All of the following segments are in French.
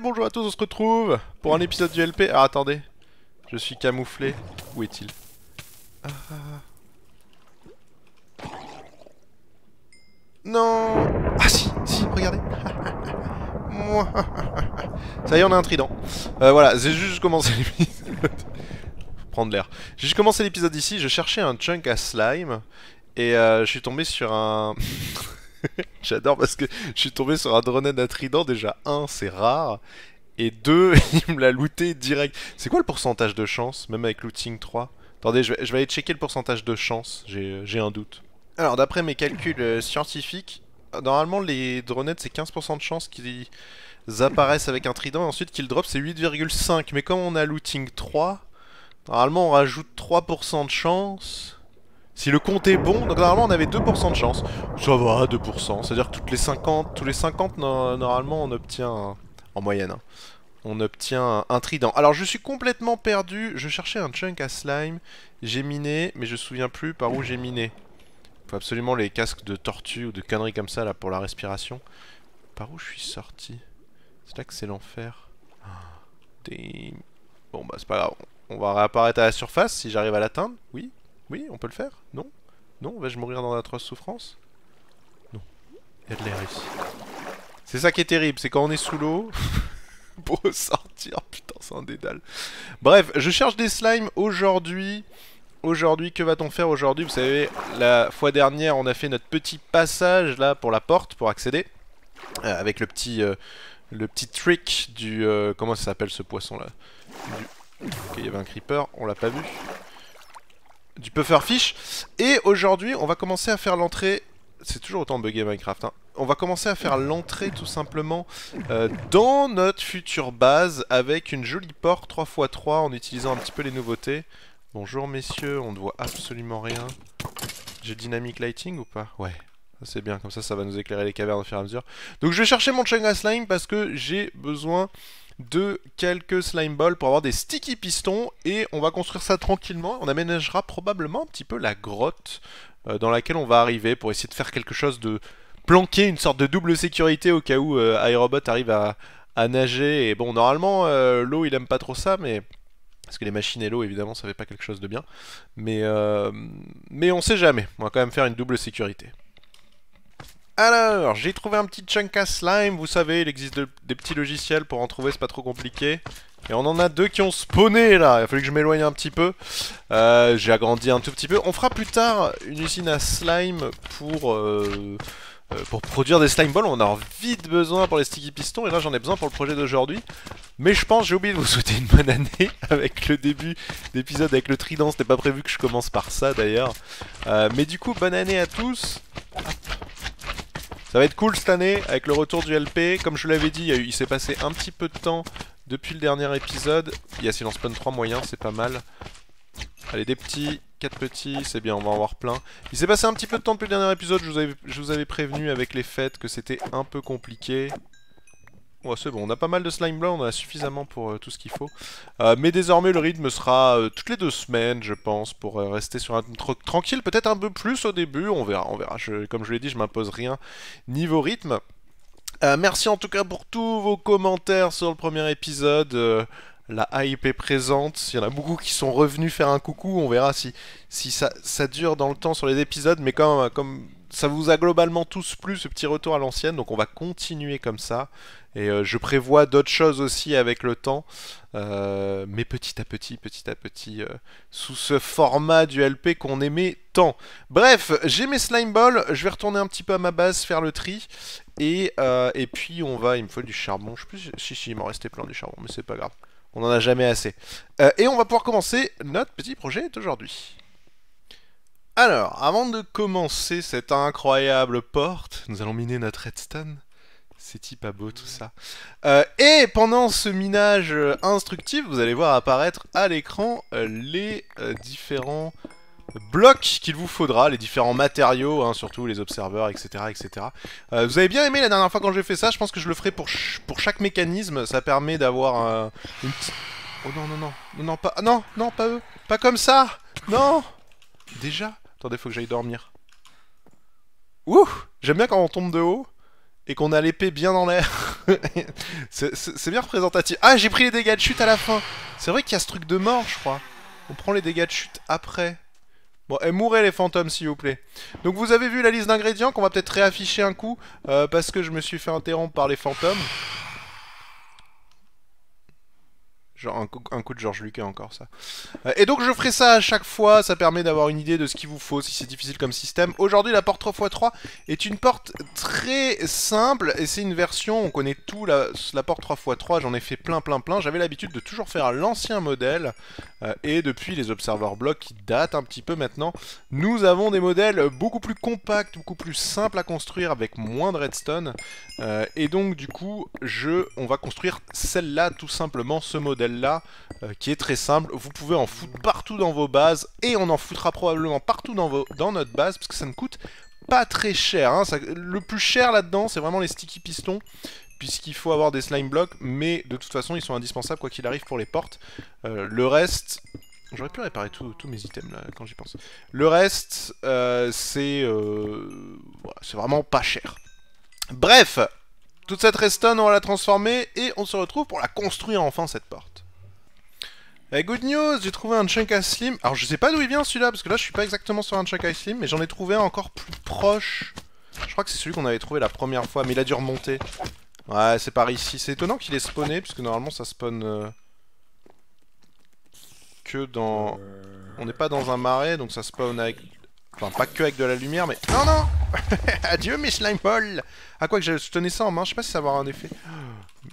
bonjour à tous, on se retrouve pour un épisode du LP. Ah, attendez, je suis camouflé. Où est-il ah. Non Ah si, si, regardez Moi Ça y est, on a un trident. Euh, voilà, j'ai juste commencé l'épisode. Prendre l'air. J'ai juste commencé l'épisode ici, je cherchais un chunk à slime, et euh, je suis tombé sur un... J'adore parce que je suis tombé sur un drone à Trident. Déjà, un, c'est rare. Et deux, il me l'a looté direct. C'est quoi le pourcentage de chance, même avec looting 3 Attendez, je vais, je vais, aller checker le pourcentage de chance. J'ai un doute. Alors, d'après mes calculs euh, scientifiques, euh, normalement, les dronettes, c'est 15% de chance qu'ils apparaissent avec un trident. Et ensuite, qu'ils drop, c'est 8,5. Mais comme on a looting 3, normalement, on rajoute 3% de chance. Si le compte est bon, donc normalement on avait 2% de chance. Ça va, 2%. C'est-à-dire que toutes les 50, tous les 50, normalement on obtient, en moyenne, hein. on obtient un trident. Alors je suis complètement perdu, je cherchais un chunk à slime, j'ai miné, mais je me souviens plus par où j'ai miné. Il Faut absolument les casques de tortue ou de conneries comme ça là pour la respiration. Par où je suis sorti C'est là que c'est l'enfer. Ah, bon bah c'est pas grave, on va réapparaître à la surface si j'arrive à l'atteindre, oui oui, on peut le faire Non Non Vais-je mourir dans d'atroces souffrance Non. Il C'est ça qui est terrible, c'est quand on est sous l'eau... pour sortir. putain, c'est un dédale. Bref, je cherche des slimes aujourd'hui. Aujourd'hui, que va-t-on faire aujourd'hui Vous savez, la fois dernière, on a fait notre petit passage là pour la porte, pour accéder. Euh, avec le petit... Euh, le petit trick du... Euh, comment ça s'appelle ce poisson là Ok, il y avait un creeper, on l'a pas vu du puffer fish. Et aujourd'hui, on va commencer à faire l'entrée... C'est toujours autant de bugger Minecraft, hein. On va commencer à faire l'entrée tout simplement euh, dans notre future base avec une jolie porte 3x3 en utilisant un petit peu les nouveautés. Bonjour messieurs, on ne voit absolument rien. J'ai dynamic lighting ou pas Ouais, c'est bien, comme ça ça va nous éclairer les cavernes au fur et à mesure. Donc je vais chercher mon Chunga Slime parce que j'ai besoin de quelques slime balls pour avoir des sticky pistons et on va construire ça tranquillement. On aménagera probablement un petit peu la grotte euh, dans laquelle on va arriver pour essayer de faire quelque chose de planquer une sorte de double sécurité au cas où euh, arrive à, nager. Et bon, normalement, euh, l'eau, il aime pas trop ça, mais... Parce que les machines et l'eau, évidemment, ça fait pas quelque chose de bien. Mais, euh, mais on sait jamais. On va quand même faire une double sécurité. Alors, j'ai trouvé un petit chunk à slime, vous savez, il existe des petits logiciels pour en trouver, c'est pas trop compliqué. Et on en a deux qui ont spawné là, il a fallu que je m'éloigne un petit peu. Euh, j'ai agrandi un tout petit peu. On fera plus tard une usine à slime pour... Euh, euh, pour produire des slime balls, on a vite besoin pour les sticky pistons, et là j'en ai besoin pour le projet d'aujourd'hui. Mais je pense, j'ai oublié de vous souhaiter une bonne année avec le début d'épisode avec le trident, c'était pas prévu que je commence par ça d'ailleurs. mais du coup, bonne année à tous. Ça va être cool cette année avec le retour du LP. Comme je l'avais dit, il s'est passé un petit peu de temps depuis le dernier épisode. Il y a Silence spawn 3 moyens, c'est pas mal. Allez, des petits, 4 petits, c'est bien, on va en avoir plein. Il s'est passé un petit peu de temps depuis le dernier épisode, je je vous avais prévenu avec les fêtes que c'était un peu compliqué. Ouais, c'est bon, on a pas mal de slime blanc, on a suffisamment pour euh, tout ce qu'il faut. Euh, mais désormais, le rythme sera euh, toutes les deux semaines, je pense, pour rester sur un rythme tranquille, peut-être un peu plus au début, on verra, on verra. comme je l'ai dit, je m'impose rien niveau rythme. merci en tout cas pour tous vos commentaires sur le premier épisode la hype est présente. Il y en a beaucoup qui sont revenus faire un coucou. On verra si, si ça, ça dure dans le temps sur les épisodes. Mais comme, comme ça vous a globalement tous plu ce petit retour à l'ancienne, donc on va continuer comme ça. Et euh, je prévois d'autres choses aussi avec le temps, euh, mais petit à petit, petit à petit, euh, sous ce format du LP qu'on aimait tant. Bref, j'ai mes slime balls, je vais retourner un petit peu à ma base, faire le tri, et, et puis on va, il me faut du charbon, je sais plus, si si, il m'en restait plein du charbon, mais c'est pas grave, on en a jamais assez. et on va pouvoir commencer notre petit projet d'aujourd'hui. Alors, avant de commencer cette incroyable porte, nous allons miner notre redstone. C'est type à beau tout ça. Euh, et pendant ce minage instructif, vous allez voir apparaître à l'écran euh, les euh, différents blocs qu'il vous faudra, les différents matériaux, hein, surtout les observeurs, etc. etc. vous avez bien aimé la dernière fois quand j'ai fait ça, je pense que je le ferai pour, pour chaque mécanisme, ça permet d'avoir une petite... Oh non, non, non, non, pas... non, non, pas eux, pas comme ça, non Déjà Attendez, faut que j'aille dormir. Ouh J'aime bien quand on tombe de haut et qu'on a l'épée bien dans l'air. c'est bien représentatif. Ah, j'ai pris les dégâts de chute à la fin. C'est vrai qu'il y a ce truc de mort, je crois. On prend les dégâts de chute après. Bon, et eh, mourrez les fantômes, s'il vous plaît. Donc vous avez vu la liste d'ingrédients qu'on va peut-être réafficher un coup, euh, parce que je me suis fait interrompre par les fantômes. Genre un coup, de George Lucas encore ça. Euh, et donc je ferai ça à chaque fois, ça permet d'avoir une idée de ce qu'il vous faut si c'est difficile comme système. Aujourd'hui la porte 3x3 est une porte très simple et c'est une version, on connaît tout la, porte 3x3, j'en ai fait plein plein plein. J'avais l'habitude de toujours faire l'ancien modèle euh, et depuis les observer blocs qui datent un petit peu maintenant, nous avons des modèles beaucoup plus compacts, beaucoup plus simples à construire avec moins de redstone. Euh, et donc du coup, je, on va construire celle-là tout simplement, ce modèle là euh, qui est très simple. Vous pouvez en foutre partout dans vos bases et on en foutra probablement partout dans, vos, dans notre base parce que ça ne coûte pas très cher. Hein. le plus cher là-dedans, c'est vraiment les sticky pistons puisqu'il faut avoir des slime blocks, mais de toute façon, ils sont indispensables quoi qu'il arrive pour les portes. Euh, le reste... J'aurais pu réparer tous mes items là quand j'y pense. Le reste, euh, c'est vraiment pas cher. Bref, toute cette restone, on va la transformer et on se retrouve pour la construire enfin cette porte. Et eh, good news, j'ai trouvé un chunk Slim. Alors je sais pas d'où il vient celui-là, parce que là je suis pas exactement sur un chunk Slim, mais j'en ai trouvé un encore plus proche. Je crois que c'est celui qu'on avait trouvé la première fois, mais il a dû remonter. Ouais, c'est par ici. C'est étonnant qu'il ait spawné, puisque normalement ça spawn... Euh, que dans... On n'est pas dans un marais, donc ça spawn avec Enfin, pas que avec de la lumière, mais... Non, non Adieu, mes slime balls À ah, quoi que je tenais ça en main, je sais pas si ça va avoir un effet.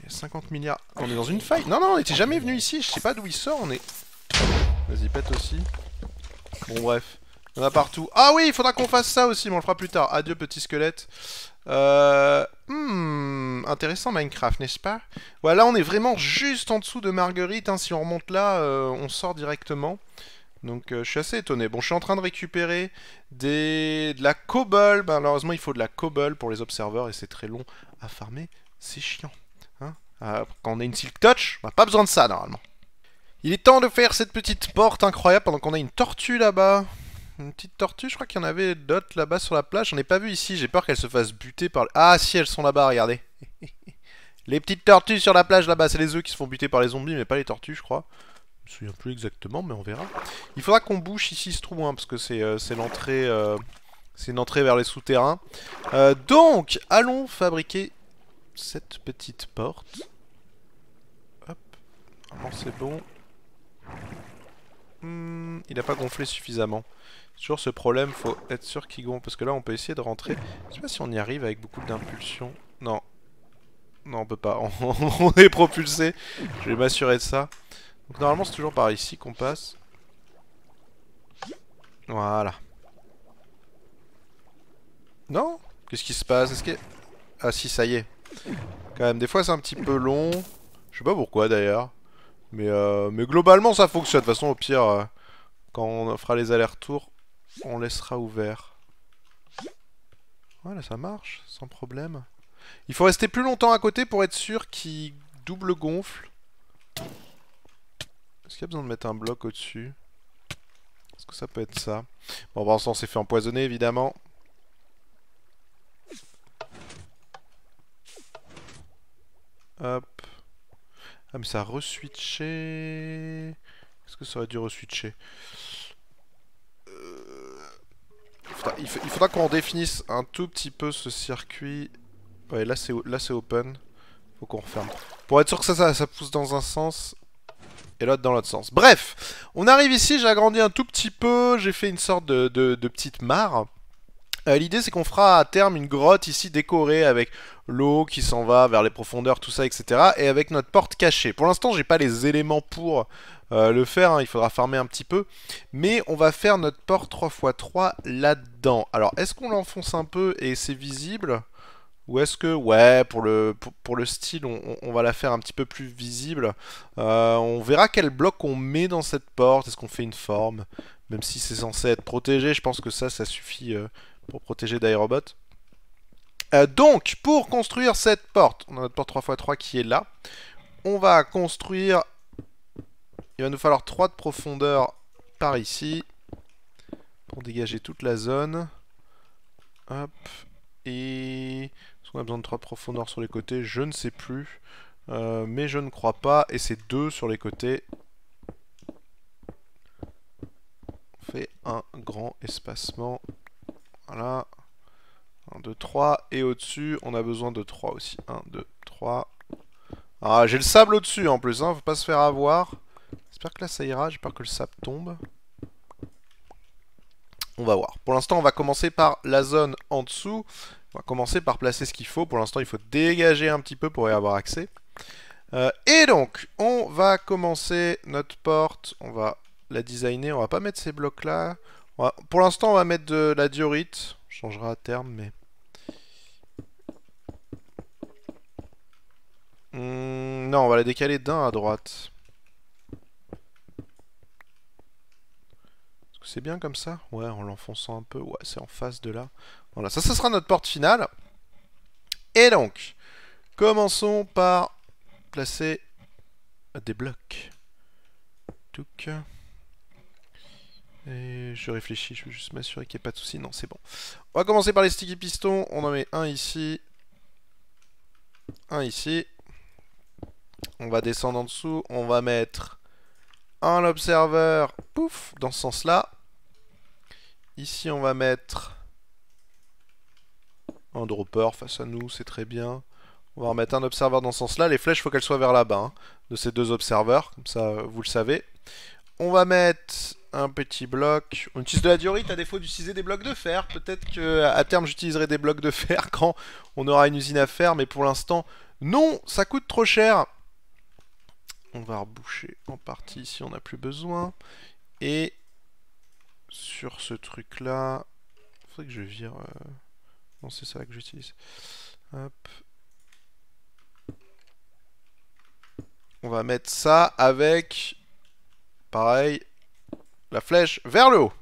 50 milliards... On est dans une faille Non, non, on était jamais venu ici, je sais pas d'où il sort, on est... Vas-y, pète aussi. Bon, bref. Il y en a partout. Ah oui, il faudra qu'on fasse ça aussi, mais on le fera plus tard. Adieu, petit squelette. Euh... Hmm, intéressant Minecraft, n'est-ce pas Voilà, on est vraiment juste en dessous de Marguerite. Hein. Si on remonte là, euh, on sort directement. Donc euh, je suis assez étonné. Bon, je suis en train de récupérer des... de la cobble. Ben, malheureusement, il faut de la cobble pour les observeurs et c'est très long à farmer. C'est chiant. Hein ah, quand on a une silk touch, on n'a pas besoin de ça normalement. Il est temps de faire cette petite porte incroyable pendant qu'on a une tortue là-bas. Une petite tortue, je crois qu'il y en avait d'autres là-bas sur la plage. J'en ai pas vu ici, j'ai peur qu'elles se fassent buter par... Ah si, elles sont là-bas, regardez. les petites tortues sur la plage là-bas, c'est les œufs qui se font buter par les zombies, mais pas les tortues, je crois me souviens plus exactement, mais on verra. Il faudra qu'on bouche ici ce trou, hein, parce que c'est euh, l'entrée... Euh, c'est une entrée vers les souterrains. Euh, donc, allons fabriquer cette petite porte. Hop. c'est bon. Hmm, il n'a pas gonflé suffisamment. Toujours ce problème, faut être sûr qu'il gonfle. Parce que là, on peut essayer de rentrer. Je sais pas si on y arrive avec beaucoup d'impulsion. Non. Non, on peut pas. on est propulsé. Je vais m'assurer de ça. Donc normalement c'est toujours par ici qu'on passe. Voilà. Non Qu'est-ce qui se passe ce Ah si, ça y est. Quand même, des fois c'est un petit peu long. Je sais pas pourquoi d'ailleurs. Mais, euh, Mais globalement ça fonctionne. De toute façon, au pire, euh, quand on fera les allers-retours, on laissera ouvert. Voilà, ça marche, sans problème. Il faut rester plus longtemps à côté pour être sûr qu'il double gonfle. Est-ce qu'il y a besoin de mettre un bloc au-dessus Est-ce que ça peut être ça Bon, bah, on s'est fait empoisonner, évidemment. Hop. Ah, mais ça a reswitché... Est-ce que ça aurait dû reswitcher euh, Il faudra, qu'on définisse un tout petit peu ce circuit. Ouais, là c'est open. Faut qu'on referme. Pour être sûr que ça pousse dans un sens, et l'autre dans l'autre sens. Bref, on arrive ici, j'ai agrandi un tout petit peu, j'ai fait une sorte de, petite mare. Euh, l'idée c'est qu'on fera à terme une grotte ici décorée avec l'eau qui s'en va vers les profondeurs, tout ça, etc. Et avec notre porte cachée. Pour l'instant j'ai pas les éléments pour euh, le faire, hein, il faudra farmer un petit peu. Mais on va faire notre porte 3x3 là-dedans. Alors est-ce qu'on l'enfonce un peu et c'est visible ou est-ce que, ouais, pour le, pour, le style, on, va la faire un petit peu plus visible. Euh, on verra quel bloc on met dans cette porte. Est-ce qu'on fait une forme Même si c'est censé être protégé, je pense que ça, ça suffit euh, pour protéger d'aérobot. Euh, donc, pour construire cette porte, on a notre porte 3x3 qui est là. On va construire... Il va nous falloir 3 de profondeur par ici. Pour dégager toute la zone. Hop, et... Est-ce qu'on a besoin de 3 profondeurs sur les côtés Je ne sais plus. Euh, mais je ne crois pas. Et c'est 2 sur les côtés. On fait un grand espacement. Voilà. 1, 2, 3. Et au-dessus, on a besoin de 3 aussi. 1, 2, 3. Ah, j'ai le sable au-dessus en plus, hein. Faut pas se faire avoir. J'espère que là ça ira, j'espère que le sable tombe. On va voir. Pour l'instant, on va commencer par la zone en dessous. On va commencer par placer ce qu'il faut. Pour l'instant, il faut dégager un petit peu pour y avoir accès. Euh, et donc, on va commencer notre porte. On va la designer. On va pas mettre ces blocs-là. Pour l'instant, on va mettre de la diorite. On changera à terme, mais... Hmm, non, on va la décaler d'un à droite. C'est bien comme ça Ouais, en l'enfonçant un peu. Ouais, c'est en face de là. Voilà, ça, ça sera notre porte finale. Et donc, commençons par placer des blocs. Touc. Et je réfléchis, je veux juste m'assurer qu'il n'y ait pas de soucis. Non, c'est bon. On va commencer par les sticky pistons. On en met un ici. Un ici. On va descendre en dessous. On va mettre un l'observeur, pouf, dans ce sens-là. Ici, on va mettre un dropper face à nous, c'est très bien. On va remettre un observeur dans ce sens-là. Les flèches, il faut qu'elles soient vers là-bas, hein, de ces deux observeurs, comme ça, euh, vous le savez. On va mettre un petit bloc. On utilise de la diorite à défaut d'utiliser des blocs de fer. Peut-être que à terme, j'utiliserai des blocs de fer quand on aura une usine à faire, mais pour l'instant, non, ça coûte trop cher. On va reboucher en partie si on n'a plus besoin. Et sur ce truc là faudrait que je vire euh, non c'est ça que j'utilise hop on va mettre ça avec pareil la flèche vers le haut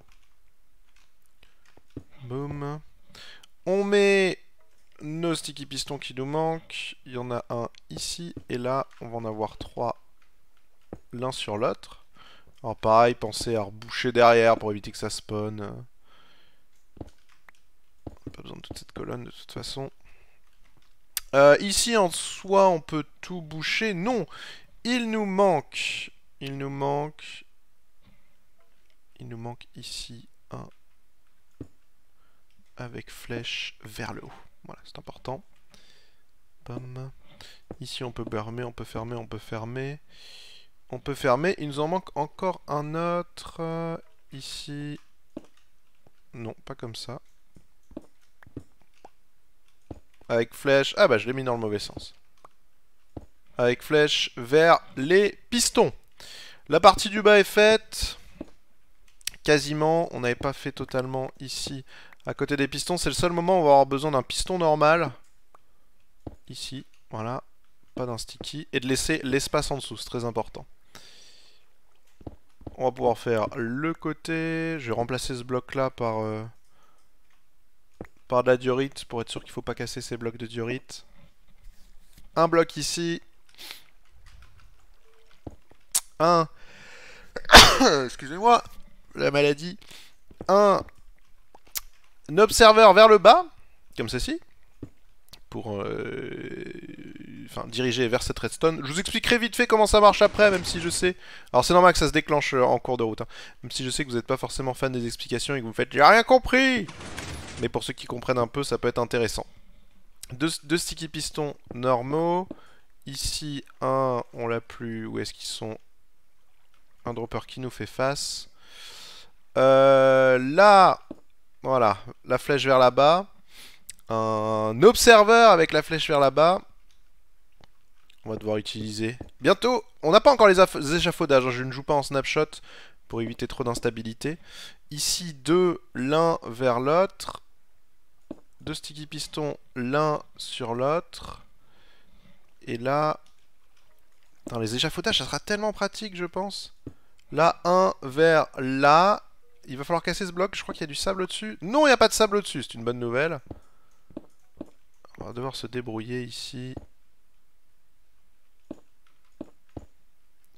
boum on met nos sticky pistons qui nous manquent il y en a un ici et là on va en avoir trois l'un sur l'autre alors pareil, pensez à reboucher derrière pour éviter que ça spawn. Euh, pas besoin de toute cette colonne de toute façon. Euh, ici en soi on peut tout boucher. Non Il nous manque... Il nous manque... Il nous manque ici un... Avec flèche vers le haut. Voilà, c'est important. Ici on peut bermer, on peut fermer, on peut fermer. On peut fermer. Il nous en manque encore un autre. Euh, ici. Non, pas comme ça. Avec flèche. Ah bah je l'ai mis dans le mauvais sens. Avec flèche vers les pistons. La partie du bas est faite. Quasiment. On n'avait pas fait totalement ici. À côté des pistons, c'est le seul moment où on va avoir besoin d'un piston normal. Ici, voilà. Pas d'un sticky. Et de laisser l'espace en dessous, c'est très important on va pouvoir faire le côté. Je vais remplacer ce bloc là par, euh, par de la diorite pour être sûr qu'il ne faut pas casser ces blocs de diorite. Un bloc ici. Un. Excusez-moi, la maladie. Un. Un observeur vers le bas, comme ceci, pour euh, enfin, dirigé vers cette redstone. Je vous expliquerai vite fait comment ça marche après, même si je sais... Alors c'est normal que ça se déclenche euh, en cours de route, hein. même si je sais que vous n'êtes pas forcément fan des explications et que vous faites « J'ai rien compris !» Mais pour ceux qui comprennent un peu, ça peut être intéressant. Deux, sticky pistons normaux. Ici, un, on l'a plus... Où est-ce qu'ils sont Un dropper qui nous fait face. Euh, là, voilà, la flèche vers là-bas. Un observeur avec la flèche vers là-bas on va devoir utiliser. Bientôt On n'a pas encore les, échafaudages, hein. je ne joue pas en snapshot pour éviter trop d'instabilité. Ici, deux l'un vers l'autre. Deux sticky pistons l'un sur l'autre. Et là... dans les échafaudages, ça sera tellement pratique, je pense. Là, un vers là. Il va falloir casser ce bloc. Je crois qu'il y a du sable au-dessus. Non, il n'y a pas de sable au-dessus. C'est une bonne nouvelle. On va devoir se débrouiller ici.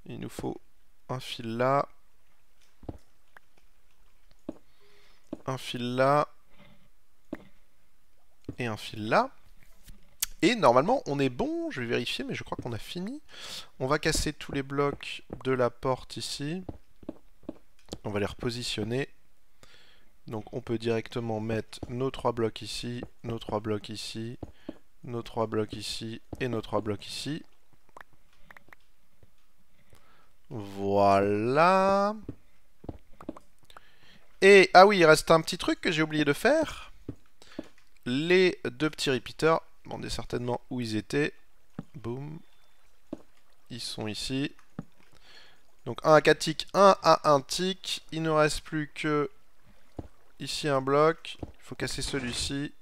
Il nous faut un fil là. Un fil là. Et un fil là. Et normalement, on est bon. Je vais vérifier, mais je crois qu'on a fini. On va casser tous les blocs de la porte ici. On va les repositionner. Donc on peut directement mettre nos trois blocs ici, nos trois blocs ici, nos trois blocs ici et nos trois blocs ici. Voilà. Et, ah oui, il reste un petit truc que j'ai oublié de faire. Les deux petits repeaters, est certainement où ils étaient. Boum. Ils sont ici. Donc 1 à 4 ticks, 1 à 1 tic. Il ne reste plus que ici un bloc. Il faut casser celui-ci.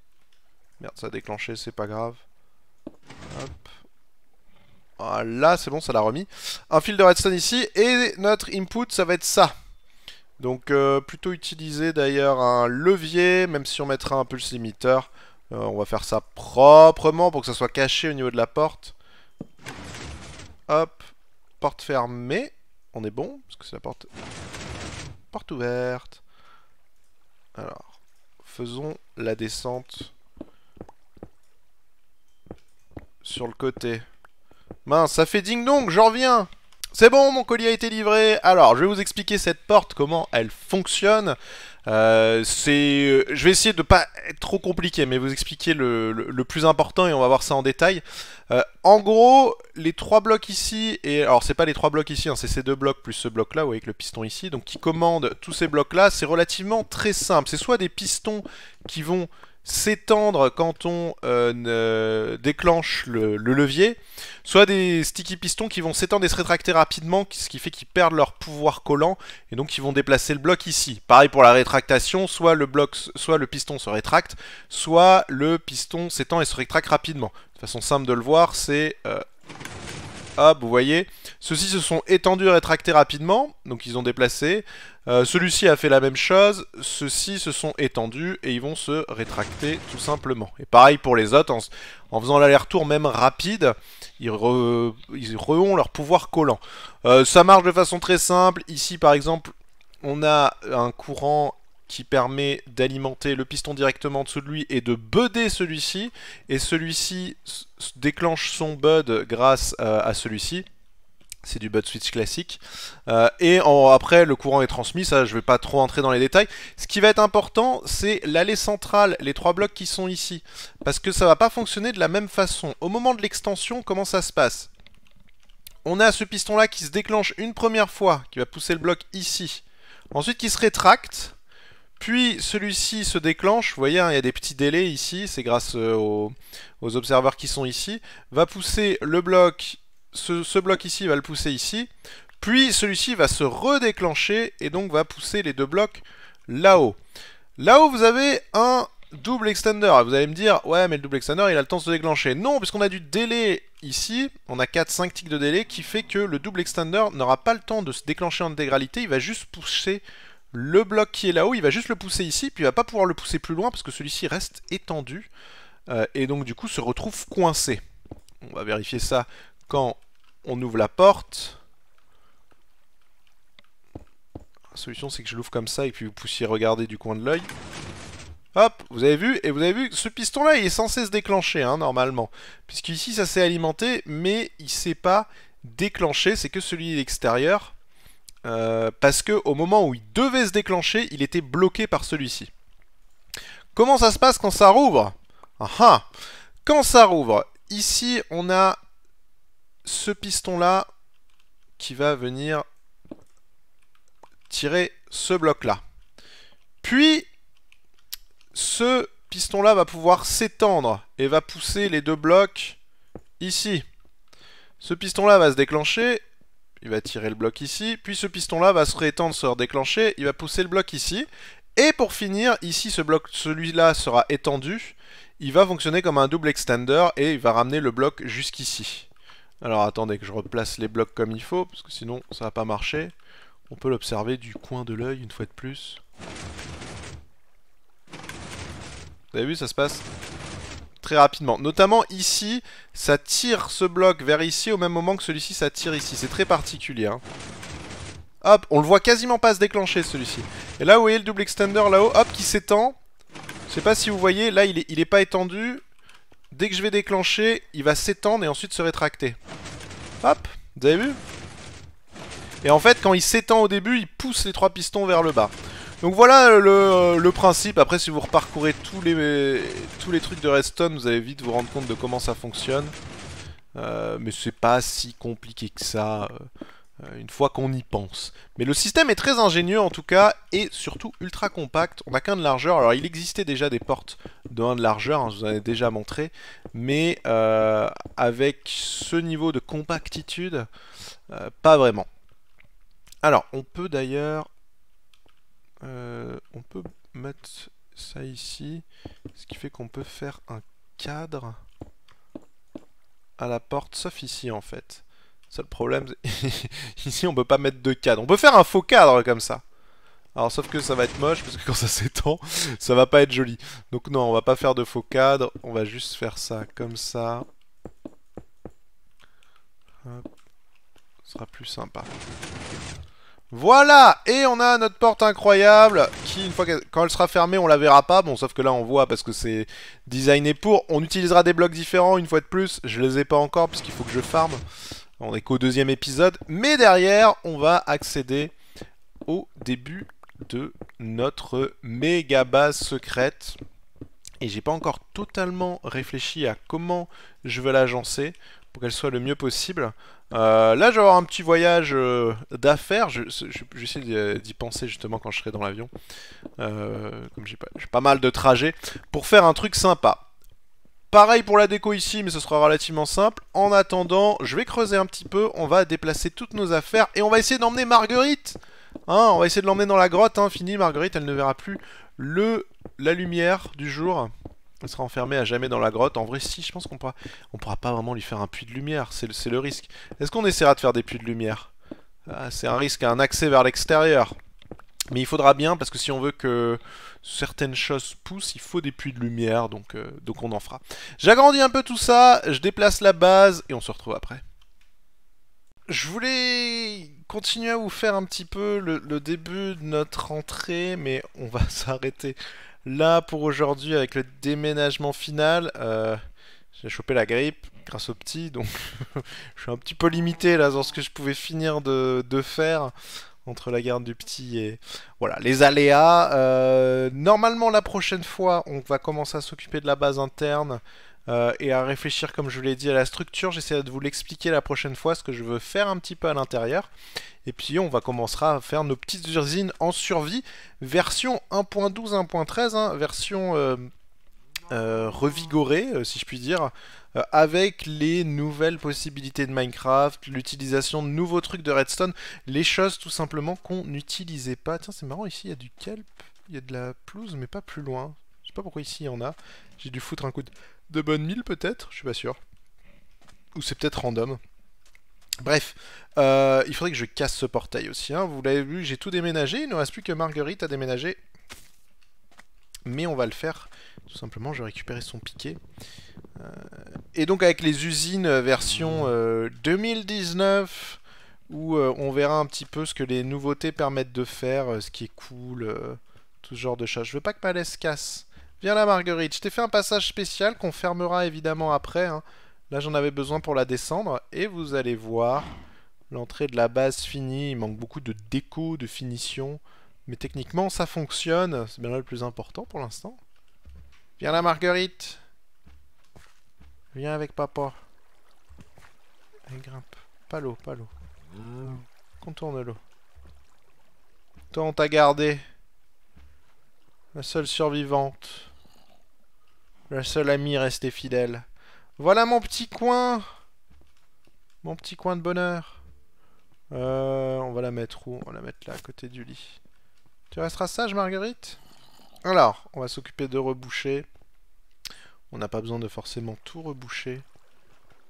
Merde, ça a déclenché, c'est pas grave. Hop. Voilà, c'est bon, ça l'a remis. Un fil de redstone ici, et notre input, ça va être ça. Donc euh, plutôt utiliser d'ailleurs un levier, même si on mettra un pulse limiter. Euh, on va faire ça proprement pour que ça soit caché au niveau de la porte. Hop, porte fermée. On est bon, parce que c'est la porte... Porte ouverte. Alors, faisons la descente sur le côté. Mince, ça fait ding-dong, j'en reviens c'est bon, mon colis a été livré. Alors, je vais vous expliquer cette porte, comment elle fonctionne. Euh, euh, je vais essayer de pas être trop compliqué, mais vous expliquer le, le, plus important et on va voir ça en détail. Euh, en gros, les trois blocs ici, et alors c'est pas les trois blocs ici, hein, c'est ces deux blocs plus ce bloc là, voyez avec le piston ici, donc qui commande tous ces blocs là, c'est relativement très simple. C'est soit des pistons qui vont s'étendre quand on euh, déclenche le, levier, soit des sticky pistons qui vont s'étendre et se rétracter rapidement, ce qui fait qu'ils perdent leur pouvoir collant, et donc ils vont déplacer le bloc ici. Pareil pour la rétractation, soit le, bloc, soit le piston se rétracte, soit le piston s'étend et se rétracte rapidement. De façon simple de le voir, c'est... Euh, hop, ah, vous voyez, ceux-ci se sont étendus et rétractés rapidement, donc ils ont déplacé. Euh, celui-ci a fait la même chose, ceux-ci se sont étendus et ils vont se rétracter tout simplement. Et pareil pour les autres, en, faisant l'aller-retour même rapide, ils, re, ont leur pouvoir collant. Euh, ça marche de façon très simple, ici par exemple, on a un courant qui permet d'alimenter le piston directement en dessous de lui et de buder celui-ci. Et celui-ci déclenche son bud grâce euh, à celui-ci. C'est du bud switch classique. Euh, et après, le courant est transmis, ça je vais pas trop entrer dans les détails. Ce qui va être important, c'est l'allée centrale, les trois blocs qui sont ici. Parce que ça va pas fonctionner de la même façon. Au moment de l'extension, comment ça se passe On a ce piston-là qui se déclenche une première fois, qui va pousser le bloc ici. Ensuite, qui se rétracte puis celui-ci se déclenche, vous voyez, hein, il y a des petits délais ici, c'est grâce euh, aux, observeurs qui sont ici, va pousser le bloc, ce, bloc ici va le pousser ici, puis celui-ci va se redéclencher et donc va pousser les deux blocs là-haut. Là-haut, vous avez un double extender. Vous allez me dire, ouais, mais le double extender, il a le temps de se déclencher. Non, puisqu'on a du délai ici, on a 4-5 ticks de délai, qui fait que le double extender n'aura pas le temps de se déclencher en intégralité, il va juste pousser le bloc qui est là-haut, il va juste le pousser ici, puis il va pas pouvoir le pousser plus loin parce que celui-ci reste étendu euh, et donc du coup se retrouve coincé. On va vérifier ça quand on ouvre la porte. La solution c'est que je l'ouvre comme ça et puis vous poussiez regarder du coin de l'œil. Hop, vous avez vu, et vous avez vu, ce piston-là, il est censé se déclencher, hein, normalement. Puisqu'ici, ça s'est alimenté, mais il s'est pas déclenché, c'est que celui de l'extérieur euh, parce que au moment où il devait se déclencher, il était bloqué par celui-ci. Comment ça se passe quand ça rouvre ah, ah. Quand ça rouvre, ici on a ce piston-là qui va venir tirer ce bloc-là. Puis, ce piston-là va pouvoir s'étendre et va pousser les deux blocs ici. Ce piston-là va se déclencher il va tirer le bloc ici, puis ce piston-là va se réétendre, se redéclencher, il va pousser le bloc ici, et pour finir, ici ce bloc, celui-là sera étendu, il va fonctionner comme un double extender, et il va ramener le bloc jusqu'ici. Alors attendez que je replace les blocs comme il faut, parce que sinon ça va pas marcher. On peut l'observer du coin de l'œil une fois de plus. Vous avez vu, ça se passe très rapidement. Notamment ici, ça tire ce bloc vers ici au même moment que celui-ci, ça tire ici. C'est très particulier. Hein. Hop, on le voit quasiment pas se déclencher celui-ci. Et là, vous voyez le double extender là-haut, hop, qui s'étend. Je sais pas si vous voyez, là, il est, il est pas étendu. Dès que je vais déclencher, il va s'étendre et ensuite se rétracter. Hop, vous avez vu et en fait, quand il s'étend au début, il pousse les trois pistons vers le bas. Donc voilà euh, euh, le, principe, après si vous reparcourez tous les, tous les trucs de Redstone, vous allez vite vous rendre compte de comment ça fonctionne. Euh, mais c'est pas si compliqué que ça, une fois qu'on y pense. Mais le système est très ingénieux en tout cas, et surtout ultra compact, on n'a qu'un de largeur. Alors il existait déjà des portes de 1 de largeur, hein, je vous en ai déjà montré, mais avec ce niveau de compactitude, pas vraiment. Alors, on peut d'ailleurs euh, on peut mettre ça ici, ce qui fait qu'on peut faire un cadre à la porte, sauf ici en fait. C'est le problème, ici on peut pas mettre de cadre. On peut faire un faux cadre comme ça. Alors sauf que ça va être moche parce que quand ça s'étend, ça va pas être joli. Donc non, on va pas faire de faux cadre, on va juste faire ça comme ça. Hop. Ce sera plus sympa. Voilà Et on a notre porte incroyable qui, une fois quand elle sera fermée, on la verra pas. Bon, sauf que là, on voit parce que c'est designé pour. On utilisera des blocs différents une fois de plus. Je les ai pas encore parce qu'il faut que je farme. On est qu'au deuxième épisode. Mais derrière, on va accéder au début de notre méga base secrète. Et j'ai pas encore totalement réfléchi à comment je veux l'agencer pour qu'elle soit le mieux possible. Euh, là, je vais avoir un petit voyage euh, d'affaires. j'essaie euh, d'y penser justement quand je serai dans l'avion. comme j'ai pas, mal de trajets. Pour faire un truc sympa. Pareil pour la déco ici, mais ce sera relativement simple. En attendant, je vais creuser un petit peu. On va déplacer toutes nos affaires et on va essayer d'emmener Marguerite. Hein, on va essayer de l'emmener dans la grotte. Hein. Fini, Marguerite, elle ne verra plus le, la lumière du jour. Il sera enfermé à jamais dans la grotte. En vrai, si, je pense qu'on pourra... On pourra pas vraiment lui faire un puits de lumière. C'est le, risque. Est-ce qu'on essaiera de faire des puits de lumière ah, C'est un risque, un accès vers l'extérieur. Mais il faudra bien, parce que si on veut que certaines choses poussent, il faut des puits de lumière, donc, euh, donc on en fera. J'agrandis un peu tout ça, je déplace la base, et on se retrouve après. Je voulais continuer à vous faire un petit peu le début de notre entrée, mais on va s'arrêter Là, pour aujourd'hui, avec le déménagement final, euh, j'ai chopé la grippe grâce au petit, donc je suis un petit peu limité là dans ce que je pouvais finir de, faire entre la garde du petit et voilà les aléas. Euh, normalement, la prochaine fois, on va commencer à s'occuper de la base interne. Euh, et à réfléchir, comme je vous l'ai dit, à la structure. J'essaierai de vous l'expliquer la prochaine fois, ce que je veux faire un petit peu à l'intérieur. Et puis on va commencer à faire nos petites usines en survie, version 1.12, 1.13, hein, version euh, euh, revigorée, si je puis dire, avec les nouvelles possibilités de Minecraft, l'utilisation de nouveaux trucs de Redstone, les choses tout simplement qu'on n'utilisait pas. Tiens, c'est marrant, ici il y a du kelp, il y a de la pelouse, mais pas plus loin sais pas pourquoi ici il y en a. J'ai dû foutre un coup de bonne mille peut-être, je suis pas sûr. Ou c'est peut-être random. Bref, euh, il faudrait que je casse ce portail aussi. Hein. Vous l'avez vu, j'ai tout déménagé. Il ne reste plus que Marguerite à déménager. Mais on va le faire. Tout simplement, je vais récupérer son piquet. Euh, et donc avec les usines version 2019, euh, où on verra un petit peu ce que les nouveautés permettent de faire, ce qui est cool, tout ce genre de choses. Je veux pas que ma laisse casse. Viens la Marguerite, je t'ai fait un passage spécial qu'on fermera évidemment après. Hein. Là, j'en avais besoin pour la descendre. Et vous allez voir l'entrée de la base finie. Il manque beaucoup de déco, de finition. Mais techniquement, ça fonctionne. C'est bien là le plus important pour l'instant. Viens la Marguerite. Viens avec papa. Elle grimpe. Pas l'eau, pas l'eau. Mm. Contourne l'eau. Tente à garder La seule survivante. Le seul ami resté fidèle. Voilà mon petit coin Mon petit coin de bonheur. Euh, on va la mettre où On va la mettre là, à côté du lit. Tu resteras sage, Marguerite Alors, on va s'occuper de reboucher. On n'a pas besoin de forcément tout reboucher.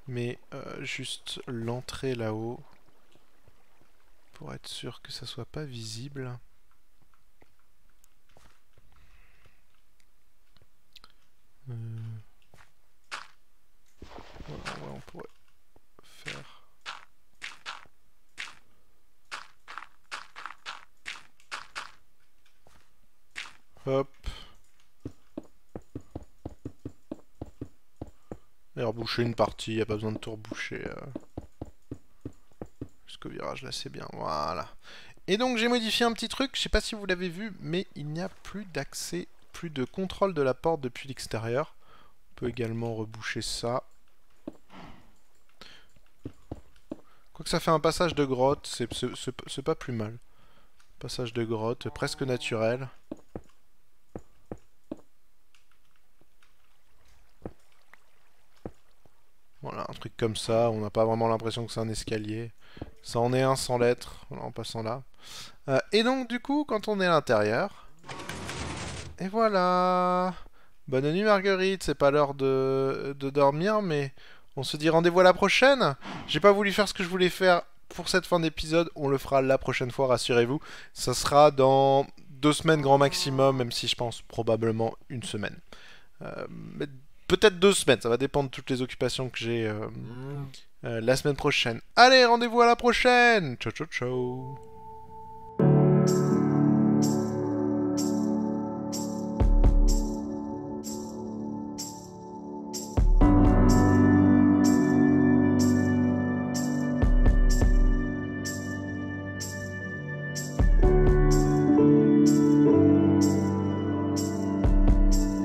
Mais euh, juste l'entrée là-haut. Pour être sûr que ça soit pas visible. Euh, on pourrait faire... Hop. Et reboucher une partie, il n'y a pas besoin de tout reboucher. Jusqu'au euh. virage, là c'est bien, voilà. Et donc j'ai modifié un petit truc, je sais pas si vous l'avez vu, mais il n'y a plus d'accès de contrôle de la porte depuis l'extérieur. On peut également reboucher ça. quoi que ça fait un passage de grotte, c'est pas plus mal. Passage de grotte, presque naturel. Voilà, un truc comme ça, on n'a pas vraiment l'impression que c'est un escalier. Ça en est un sans lettres, en passant là. Euh, et donc, du coup, quand on est à l'intérieur, et voilà Bonne nuit Marguerite, c'est pas l'heure de, dormir, mais on se dit rendez-vous à la prochaine J'ai pas voulu faire ce que je voulais faire pour cette fin d'épisode, on le fera la prochaine fois, rassurez-vous. Ça sera dans deux semaines grand maximum, même si je pense probablement une semaine. Euh, peut-être deux semaines, ça va dépendre de toutes les occupations que j'ai euh, mm. euh, la semaine prochaine. Allez, rendez-vous à la prochaine Ciao, ciao, ciao